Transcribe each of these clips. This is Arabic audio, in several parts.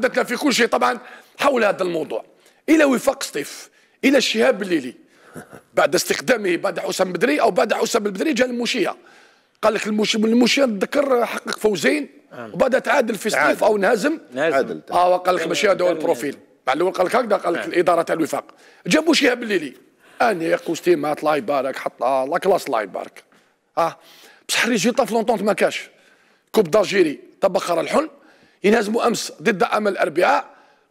تحدثنا في كل شيء طبعا حول هذا الموضوع الى وفاق سطيف الى الشهاب الليلي بعد استخدامه بعد حسام بدري او بعد حسام البدري جاء الموشيه قال لك الموشيه الموشيه نتذكر حقق فوزين آه. وبعد تعادل في سطيف او نهزم عادل اه وقال لك ماشي هذا هو البروفيل مع الاول قال لك هكذا قال لك آه. الاداره تاع الوفاق جابوا شهاب الليلي انا يا كوستيمات الله يبارك حط لا كلاس الله يبارك اه بصح ريجيطا في لونتونت ما كاش كوب دالجيري تبخر الحلم ينهزموا امس ضد امل الاربعاء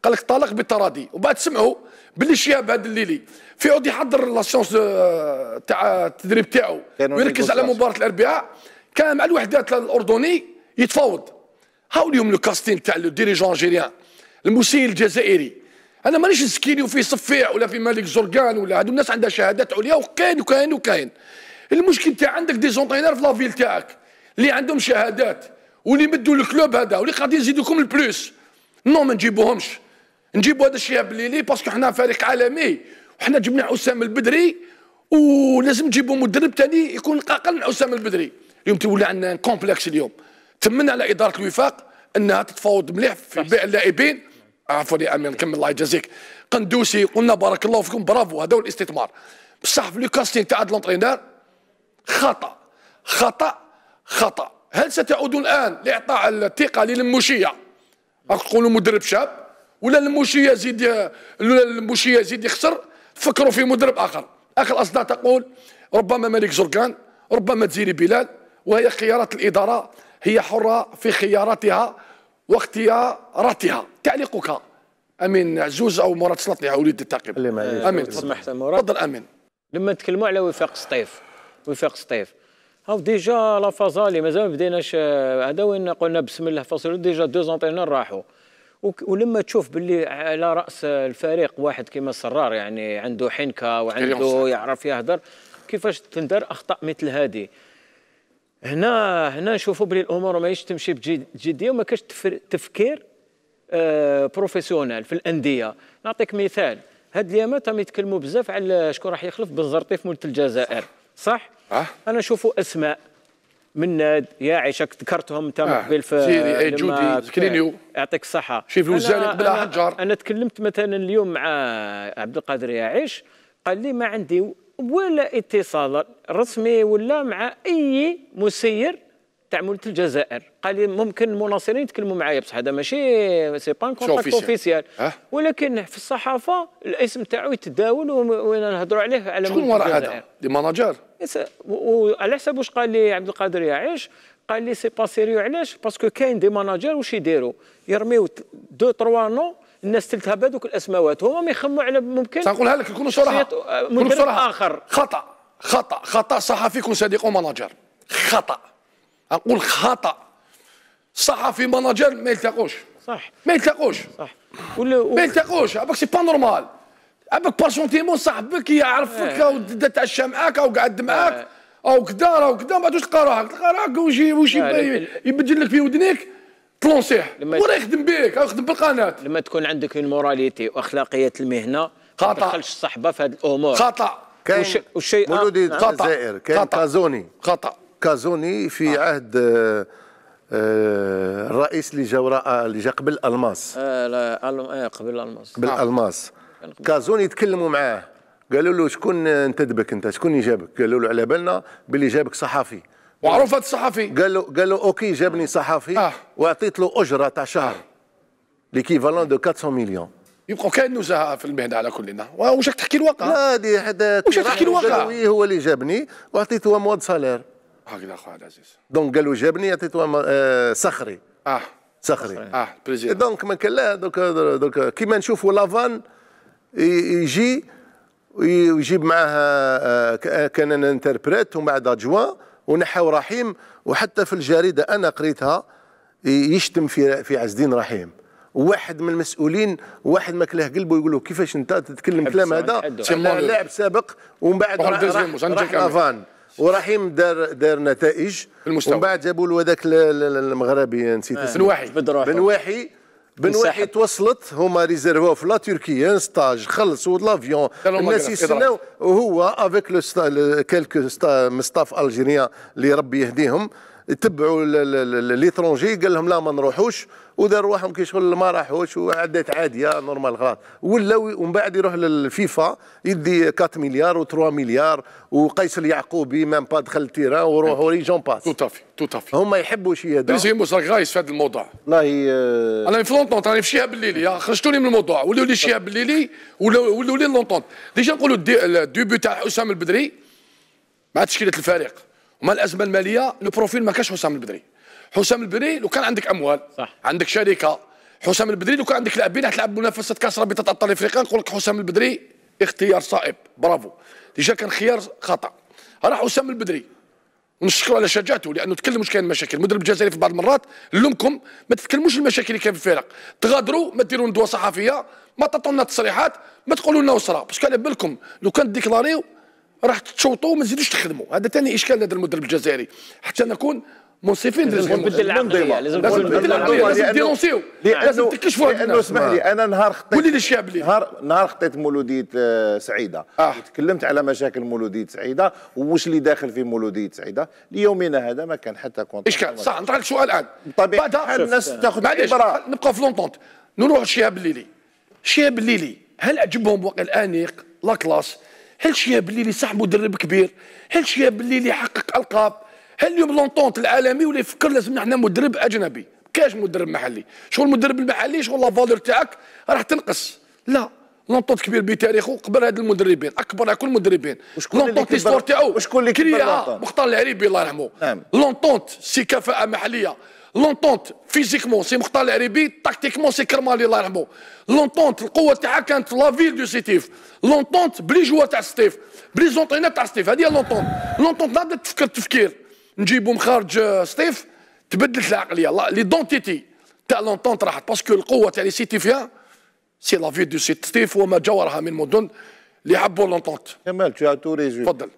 قال لك طلق بالتراضي وبعد سمعوا باللي شياب هذا الليلي في عود يحضر لا سيونس تاع التدريب تاعو ويركز على مباراه الاربعاء كان مع الوحدات الاردني يتفاوض هاو اليوم لو كاستين تاع لو ديريجون جيريان المسيل الجزائري انا مانيش نسكيني وفي صفيع ولا في مالك زرقان ولا هادو الناس عندها شهادات عليا وكاين وكاين وكاين المشكل تاع عندك دي زونطينير في لافيل تاعك اللي عندهم شهادات واللي يمدوا الكلوب هذا واللي قاعدين يزيدوكم البلوس نو ما نجيبوهمش نجيبوا هذا الشيء بليلي باسكو حنا فريق عالمي وحنا جبنا اسام البدري ولازم نجيبوا مدرب ثاني يكون اقل من اسام البدري اليوم تولي عندنا كومبلكس اليوم تمنى على اداره الوفاق انها تتفاوض مليح في بيع اللاعبين عفوا يا امين كمل الله يجازيك قندوسي قلنا بارك الله فيكم برافو هذا هو الاستثمار بصح في لو كاستينغ تاع خطا خطا خطا هل ستعود الآن لإعطاء الثقة للمشية أقول مدرب شاب ولا المشية يزيد المشية يزيد يخسر فكروا في مدرب آخر آخر أصداء تقول ربما ملك زرقان ربما تزيري بلال وهي خيارات الإدارة هي حرة في خياراتها واختياراتها تعليقك امين عزوز او مراد سلطني وليد التقيب امين سمحت مراد تفضل امين لما نتكلموا على وفاق سطيف وفاق سطيف هاو ديجا لا فاز اللي مازال ما بديناش آه، هذا وين قلنا بسم الله فاصل ديجا دو زونطينور راحوا ولما تشوف باللي على راس الفريق واحد كيما السرار يعني عنده حنكه وعنده يعرف يهدر كيفاش تندار اخطاء مثل هذه هنا هنا نشوفوا بلي الامور ماهيش تمشي بجديه وما كاش تفكير آه بروفيسيونيل في الانديه نعطيك مثال هاد اليامات راهم يتكلموا بزاف على شكون راح يخلف بنزرتي في مولد الجزائر صح أه؟ انا اشوفه اسماء من مناد ياعشك ذكرتهم تم آه. قبل في سيري إيه، جودي كلينيو يعطيك الصحه شي فلوزاني قبل حجار انا تكلمت مثلا اليوم مع عبد القادر ياعيش قال لي ما عندي ولا اتصال رسمي ولا مع اي مسير تاع مولة الجزائر قال لي ممكن المناصرين يتكلموا معايا بصح هذا ماشي سي با كونتاكت اوفيسيال ولكن في الصحافه الاسم تاعو يتداول وانا نهضروا عليه على شكون وراء هذا؟ لي ماناجر وعلى حسب واش قال لي عبد القادر يعيش قال لي سي با سيريو علاش باسكو كاين دي ماناجر واش يديروا يرميو دو تروا نو الناس تلتها بهذوك الاسماوات هما ما يخموا على ممكن سنقولها لك يكونوا صراحه يكونوا آه، صراحه اخر خطا خطا خطا صحفي يكون صديق وماناجر خطا اقول خطا صحفي مناجر ما يلتقوش صح ما يلتقوش صح ولا ما يلتقوش هذاك سي با نورمال هذاك بارسونتيمون صاحبك يعرفك إيه. او تعشى معاك او قعد معاك إيه. او كذا او كذا ما تلقى راهك تلقى راهك ويجي ويجي إيه. يبدل لك في ودنيك تلونسيه ولا يخدم بك او يخدم بالقناه لما تكون عندك اون موراليتي واخلاقيه المهنه خطا ما تدخلش الصحبه في هذه الامور خطا كاين والشيء مولودي آه، الجزائر كاين كازوني خطا كازوني في آه. عهد آه، آه، الرئيس اللي جا وراء اللي جا قبل الماس آه لا آه قبل الماس قبل آه. الماس كازوني تكلموا معاه قالوا له شكون انتدبك انت شكون اللي جابك قالوا له على بالنا باللي جابك صحفي هذا الصحفي قال له قال له اوكي جابني صحفي آه. واعطيت له اجره تاع شهر ليكيفالون دو 400 مليون يبقوا كان نزهه في المهنه على كلنا واش تحكي الواقع لا هذه حدا واش تحكي الواقع إيه، هو اللي جابني واعطيته مواد سالير هكذا اخويا العزيز دونك قالوا جابني عطيتو آه، صخري اه صخري اه بليزير دونك ما كان لا دوك دوك كيما نشوفوا لافان يجي ويجيب معاه آه، كان انا انتربريت ومن بعد ادجوان ونحاو رحيم وحتى في الجريده انا قريتها يشتم في في عز الدين رحيم واحد من المسؤولين واحد ماكله قلبه يقول له كيفاش انت تتكلم كلام هذا لاعب سابق ومن بعد راح لافان ورحيم دار دار نتائج المستوى ومن بعد جابوا له هذاك المغربي نسيت آه. اسمه بنواحي بنواحي بنواحي توصلت هما ريزيرفو في لا تركيا ان ستاج خلص لافيون الناس يستناو وهو افيك لو كالكو ستاف الجيريان اللي ربي يهديهم يتبعوا ليترونجي قال لهم لا ما نروحوش وداروا روحهم كي شغل ما راحوش وعدات عاديه نورمال خلاص ولا ومن بعد يروح للفيفا يدي 4 مليار و3 مليار وقيس اليعقوبي ميم با دخل التيران وروح وري جون باس تو تافي تو تافي هما يحبوا شي هذا ريزيموس راك غايس في هذا الموضوع والله انا في لونتونت انا في شهاب الليلي خرجتوني من الموضوع ولو لي شهاب الليلي ولو لي لونتونت ديجا نقولوا الديبي تاع حسام البدري مع تشكيله الفريق مع الازمه الماليه لو بروفيل ما كانش حسام البدري حسام البدري لو كان عندك اموال صح. عندك شركه حسام البدري لو كان عندك لاعبين تلعب منافسه كاس رابطه ابطال افريقيا نقول لك حسام البدري اختيار صائب برافو ديجا كان خيار خطا راح حسام البدري ونشكروا على شجاعته لانه تكلم واش كاين المشاكل المدرب الجزائري في بعض المرات نلومكم ما تتكلموش المشاكل اللي كاين في الفرق تغادروا ما ديروا ندوه صحفيه ما تعطونا تصريحات ما تقولوا لنا وصرا باسكو على بالكم لو كان ديكلاريو راح تشوطوا وما تزيدوش تخدموا هذا ثاني اشكال لدى المدرب الجزائري حتى نكون منصفين لازم نبدل العقليه لازم نبدل العقليه لازم ديونسيو لازم تكشفوا لانه اسمح لي انا نهار خطيت قولي لي الشاب لي نهار نهار خطيت مولوديه آه، سعيده آه. تكلمت على مشاكل مولوديه سعيده واش اللي داخل في مولوديه سعيده ليومنا هذا ما كان حتى كونتر اشكال صح نطرح لك سؤال الان بطبيعه الحال الناس تاخذ عبره نبقى في لونتونت نروح الشهاب الليلي الشهاب الليلي هل عجبهم وقع الانيق لا كلاس هل شيا باللي اللي صح مدرب كبير هل شيا باللي اللي حقق القاب هل اليوم لونطونت العالمي ولا يفكر لازمنا حنا مدرب اجنبي كاش مدرب محلي شغل المدرب المحلي شغل لا فالور تاعك راح تنقص لا لونطونت كبير بتاريخه قبل هاد المدربين اكبر كل المدربين لونطونت لي سبور تاعو وشكون اللي كريها مختار العريبي الله يرحمه نعم لونطونت سي كفاءه محليه لونتونت فيزيكمون سي مختار العريبي تاكتيكمون سي كرمالي الله يرحمه لونتونت القوه تاعها كانت في لافيل دو سيتيف لونتونت بلي جوا تاع ستيف بلي زونطينا تاع ستيف هذه لونتونت لونتونت ناضت تفكر تفكير نجيبو خارج ستيف تبدلت العقليه ليدونتيتي تاع لونتونت راحت باسكو القوه تاع لي سيتيفيان سي لافيل دو سيتيف وما جاورها من مدن اللي حبوا لونتونت كمال تو ريزو تفضل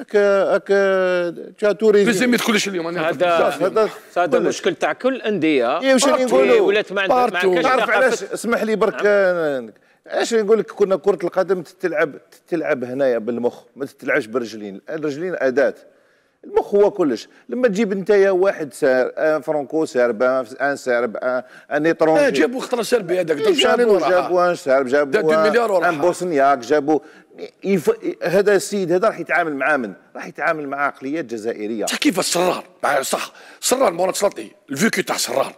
هكا هكا تاع توريزم لازم ما يدخلش اليوم هذا هذا المشكل تاع كل الانديه إيه، نقولوا ولات ما عندها ما تعرف علاش اسمح لي برك نعم. علاش نقول لك كنا كره القدم تلعب تلعب هنايا بالمخ ما تلعبش برجلين الرجلين اداه المخ هو كلش لما تجيب يا واحد سار ان فرانكو سارب ان سارب ان ايترونجي جابوا خطره سربي هذاك جابوا جابوا ان سارب جابوا ان بوسنياك جابوا يف... هذا السيد هذا راح يتعامل مع من؟ راح يتعامل مع عقليات جزائريه كيف السرار صح سرار مولانا سلطي الفيكو تاع سرار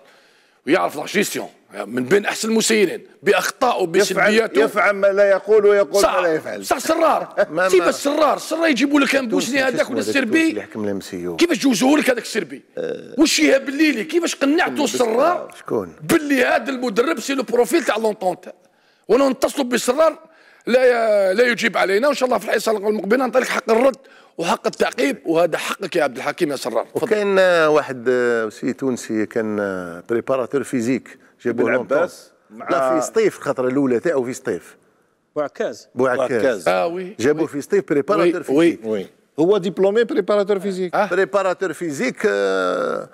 ويعرف لا من بين احسن المسيرين باخطائه وبسلبياته يفعل ما لا يقول ويقول صح ما لا يفعل صح سرار كيف السرار سرار يجيبوا لك ان بوسني هذاك ولا السربي كيفاش جوزوه لك هذاك السربي أه وش شهاب الليلي كيفاش قنعته السرار شكون باللي هذا المدرب سي لو بروفيل تاع لونتونت وانا نتصلوا بسرار لا لا يجيب علينا وان شاء الله في الحصه المقبله نعطيك حق الرد وحق التعقيب وهذا حقك يا عبد الحكيم يا سرار وكاين واحد سي تونسي كان بريباراتور فيزيك جابوه لونطاس لا في سطيف الخطره الاولى تاعو في سطيف بوعكاز بوعكاز اه وي جابوه في سطيف بريباراتور فيزيك وي وي هو ديبلومي بريباراتور فيزيك آه. بريباراتور فيزيك آه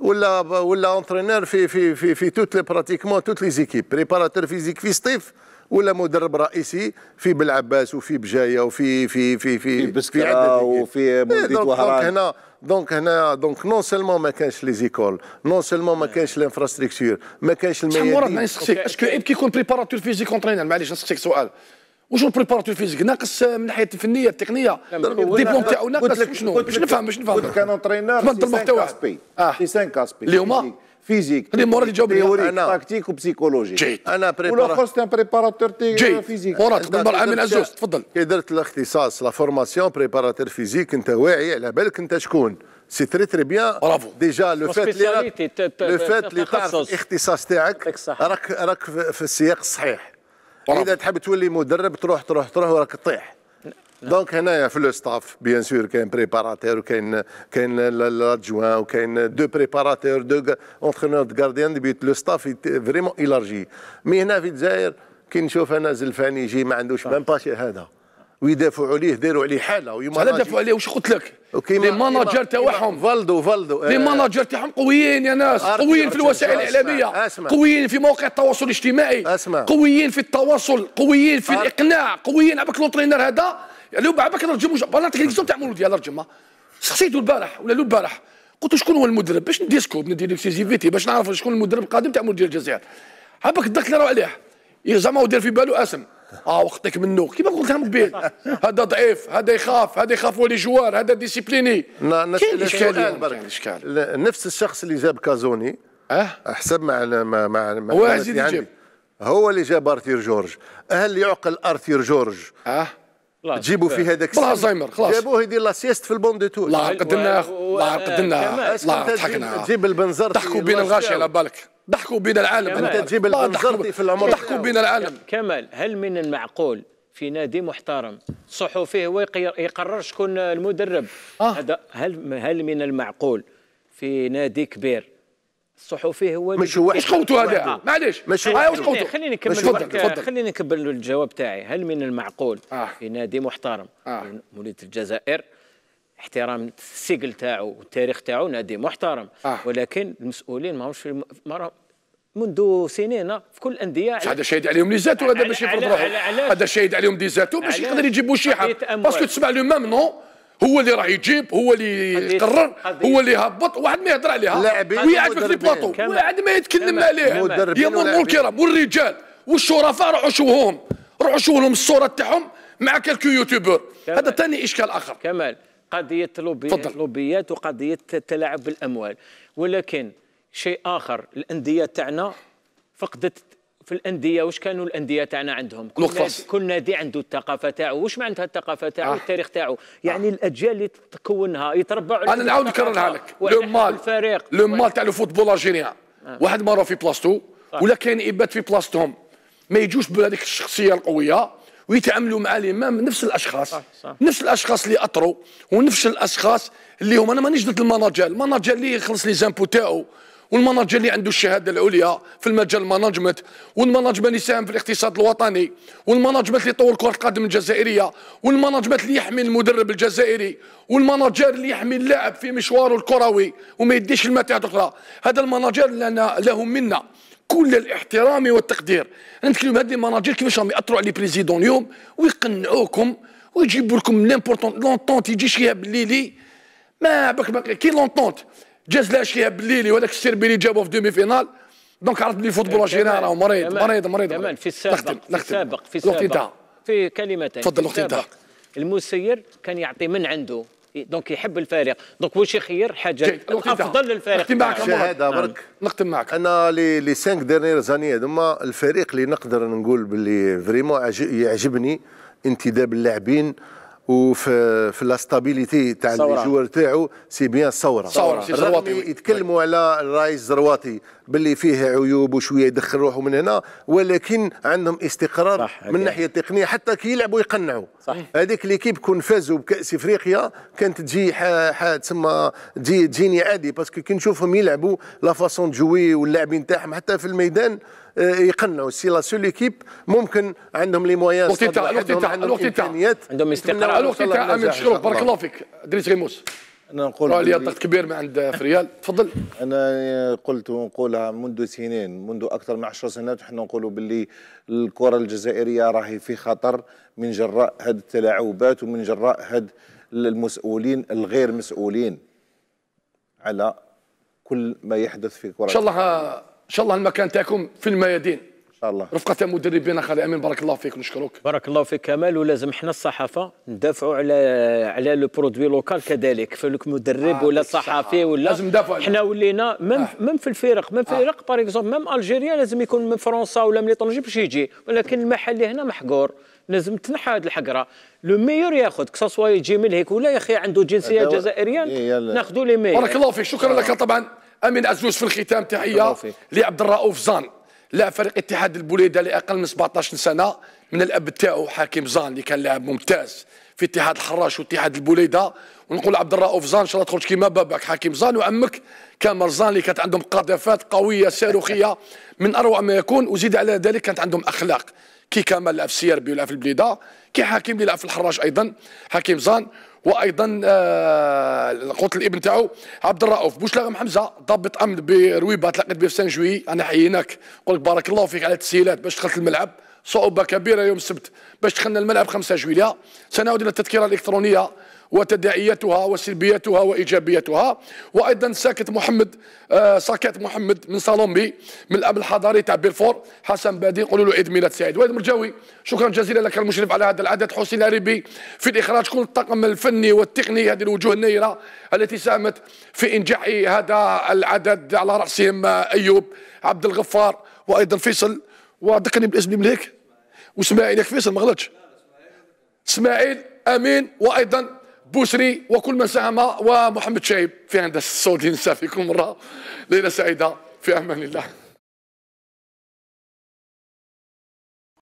ولا ولا اونترينور في في في في توت لي براتيكمون توت لي زيكيب بريباراتور فيزيك في سطيف ولا مدرب رئيسي في بلعباس وفي بجايه وفي في في في في, في وفي وفي إيه، مولديت وهران هنا دونك هنا دونك نون سيلمون ما كانش لي زيكول نون سيلمون ما كانش لانفراستركتور ما كانش الميادين شحال مره نسقسيك اسكو يبكي كيكون بريباراتور فيزيك اونترينر معليش نسقسيك سؤال واش البريباراتور فيزيك ناقص من الناحيه الفنيه التقنيه الدبلوم تاعو ناقص شنو باش نفهم باش نفهم كان اونترينر سي 5 اسبي سي 5 اللي هما فيزيك اللي مورا يجاوب لي انا تكتيك وبسيكولوجي جيد انا بريباراتور والاخر سيتان بريباراتور جيد فيزيك مورا تقبل من زوج تفضل كي درت الاختصاص لا فورماسيون بريباراتور فيزيك انت واعي على بالك انت شكون سي تري تري بيان برافو ديجا لو فات لي لو فات لي تعرف الاختصاص تاعك راك راك في السياق الصحيح اذا تحب تولي مدرب تروح تروح تروح وراك تطيح نعم. دونك هنايا في لو ستاف بيان سور كاين بريباراتور وكاين كاين لادجوان وكاين دو بريباراتور دو اونترينور دو غارديان دي بيوت لو ستاف فريمون الارجي مي هنا في الجزائر كي نشوف انا زلفاني يجي ما عندوش ميم با شهاده ويدافعوا عليه داروا عليه حاله ويما لا دافعوا عليه واش قلت لك لي ماناجر تاعهم فالدو فالدو لي آه. ماناجر تاعهم قويين يا ناس قويين في الوسائل الاعلاميه قويين في مواقع التواصل الاجتماعي قويين في التواصل قويين في الاقناع قويين على بالك لونترينر هذا قالوا له بعبك نرجمو والله نعطيك ليكزوم تاع مولودي ديال رجمها سقسيته البارح ولا له البارح قلت شكون هو المدرب باش ندي سكوب ندير اكسيزيفيتي باش نعرف شكون المدرب القادم تاع مولودي الجزائر اللي الدكتور عليه زعما ودير في بالو اسم اه وقتك منه كيما قلت لهم قبيل هذا ضعيف هذا يخاف هذا يخاف ولي جوار هذا ديسيبليني كاين الاشكال أه، نفس الشخص اللي جاب كازوني اه حسب مع مع مع هو يعني هو اللي جاب ارثير جورج هل يعقل ارثير جورج اه تجيبوا فيه هذاك بلا الزهايمر خلاص جابوه يدير لا سيست في البون دي تو لا طيب، قدمنا لا قدمنا لا ضحكنا تجيب البنزرتي ضحكوا بين الغاشي على بالك ضحكوا بين العالم انت تجيب البنزرتي في العمر ضحكوا بين العالم كمال هل من المعقول في نادي محترم صحفي هو يقرر شكون المدرب آه. هذا هل هل من المعقول في نادي كبير الصحفي هو مش هو ايش قوته هذا معليش مش هو إيه، ايش قوته خليني نكمل خليني نكمل الجواب تاعي هل من المعقول آه. في نادي محترم آه. مولية الجزائر احترام السجل تاعو والتاريخ تاعو نادي محترم آه. ولكن المسؤولين ماهوش في منذ سنين في كل الانديه هذا شاهد عليهم لي زاتو هذا باش يفرض روحه هذا شاهد عليهم دي زاتو باش يقدر يجيبوا شيحه باسكو تسمع لو ميم نو هو اللي راح يجيب هو اللي يقرر هو اللي يهبط واحد ما يهضر عليها ويعجبك لي بلاطو واحد ما يتكلم عليها يا مول الكرام والرجال والشرفاء روحوا شوهم روحوا شوهم الصوره تاعهم مع كالكو يوتيوبر هذا ثاني اشكال اخر كمال قضيه اللوبيات وقضيه تلاعب بالاموال ولكن شيء اخر الانديه تاعنا فقدت في الانديه واش كانوا الانديه تاعنا عندهم كل نادي, كل نادي عنده الثقافه تاعو واش معناتها الثقافه تاعو آه. التاريخ تاعو آه. يعني آه. الاجيال اللي تكونها يتربعوا انا نعاود نكررها لك لو مال الفريق لو مال تاع لو فوتبول الجيريان آه. واحد مره في بلاصتو ولا كاين ابات في بلاصتهم ما يجوش بهذيك الشخصيه القويه ويتعاملوا مع الامام نفس الاشخاص صح صح. نفس الاشخاص اللي اطروا ونفس الاشخاص اللي هم انا مانيش ضد المناجر المناجر اللي يخلص لي زامبو تاعو والمناجر اللي عنده الشهاده العليا في المجال المانجمنت والمانجمنت اللي يساهم في الاقتصاد الوطني والمانجمنت اللي يطور كره القدم الجزائريه والمانجمنت اللي يحمي المدرب الجزائري والمانجر اللي يحمي اللاعب في مشواره الكروي وما يديش المتاع اخرى هذا المانجر لنا له منا كل الاحترام والتقدير انا نتكلم هذه المناجير كيفاش راهم ياثروا على لي بريزيدون اليوم ويقنعوكم ويجيبوا لكم لامبورتون لونتونت يجي شيها بالليلي ما بك كي لونتونت جاز لها شهاب بليلي وهذاك السربيلي جابوه في دومي فينال دونك عرفت بلي فوتبول الجيران راه مريض مريض مريض كمان في السابق في السابق في السابق في كلمتين تفضل الوقت انتهى المسير كان يعطي من عنده دونك يحب الفريق دونك واش يخير حاجه افضل للفريق نختم معك شهاده برك نعم. نختم معك انا لي لي 5 ديرنيير زاني هذوما الفريق اللي نقدر نقول باللي فريمون يعجبني انتداب اللاعبين وفي في لا ستابيليتي تاع الجوار تاعو سي بيان ثوره ثوره يتكلموا على الرئيس الزرواتي باللي فيه عيوب وشويه يدخل روحه من هنا ولكن عندهم استقرار صح من الناحيه التقنيه حتى كي يلعبوا يقنعوا هذيك ليكيب كون فازوا بكاس افريقيا كانت تجي تسمى تجي تجيني عادي باسكو كي نشوفهم يلعبوا لا فاسون جوي واللاعبين تاعهم حتى في الميدان آه، يقنعوا سي لا سول ايكيب ممكن عندهم لي مويان الوقت تاع الوقت تاع الوقت تاع عندهم استقرار الوقت تاع امين شكرا بارك الله فيك دريس غيموس انا نقول عليا ضغط كبير ما عند فريال تفضل انا قلت ونقولها منذ سنين منذ اكثر من 10 سنوات احنا نقولوا باللي الكره الجزائريه راهي في خطر من جراء هاد التلاعبات ومن جراء هاد المسؤولين الغير مسؤولين على كل ما يحدث في كره ان شاء الله ان شاء الله المكان تاعكم في الميادين ان شاء الله رفقه مدربين خالي امين بارك الله فيك نشكرك بارك الله فيك كمال ولازم حنا الصحافه ندافعوا على على لو برودوي لوكال كذلك فلك مدرب آه ولا صحفي ولا لازم ندافعوا حنا ولينا ميم آه. ميم في الفرق ميم فرق آه. باغ اكزومبل ميم الجيريا لازم يكون من فرنسا ولا من طنجي باش يجي ولكن المحلي هنا محقور لازم تنحى هذه الحقره لو ميور ياخذ كسا سوا يجي من هيك ولا يا اخي عنده جنسيه جزائريه إيه، ناخذوا لي ميور بارك الله فيك شكرا لك طبعا امين عزوز في الختام تحيه لعبد الرؤوف زان لاعب فريق اتحاد البوليده لاقل من 17 سنه من الاب تاعو حاكم زان اللي كان لاعب ممتاز في اتحاد الحراش واتحاد البوليده ونقول عبد الرؤوف زان ان شاء الله تخرج كيما باباك حاكم زان وعمك كامر زان اللي كانت عندهم قذافات قويه صاروخيه من اروع ما يكون وزيد على ذلك كانت عندهم اخلاق كي كامل لعب في السيربي ولعب في البليده كي حاكم اللي لعب في الحراش ايضا حاكم زان وايضا آه، قلت الابن تاعو عبد الرؤوف بوشلاغم حمزه ضابط امن برويبه لقيت به في سان جوي انا حييناك قلت بارك الله فيك على التسهيلات باش دخلت الملعب صعوبه كبيره يوم السبت باش دخلنا الملعب 5 جويليه سنعود الى التذكره الالكترونيه وتداعياتها وسلبياتها وايجابياتها وايضا ساكت محمد آه، ساكت محمد من صالومبي من الامن الحضاري تاع بيرفور حسن بادي قولوا له عيد ميلاد سعيد وائل مرجاوي شكرا جزيلا لك المشرف على هذا العدد حسين عربي في الاخراج كل الطاقم الفني والتقني هذه الوجوه النيره التي ساهمت في انجاح هذا العدد على راسهم آه، ايوب عبد الغفار وايضا فيصل وذكرني بالاسم مليك واسماعيل ياك فيصل ما غلطش اسماعيل امين وايضا بوشري وكل من ساهم ومحمد شايب في هندسه الصوت ينسى فيكم مره ليله سعيده في امان الله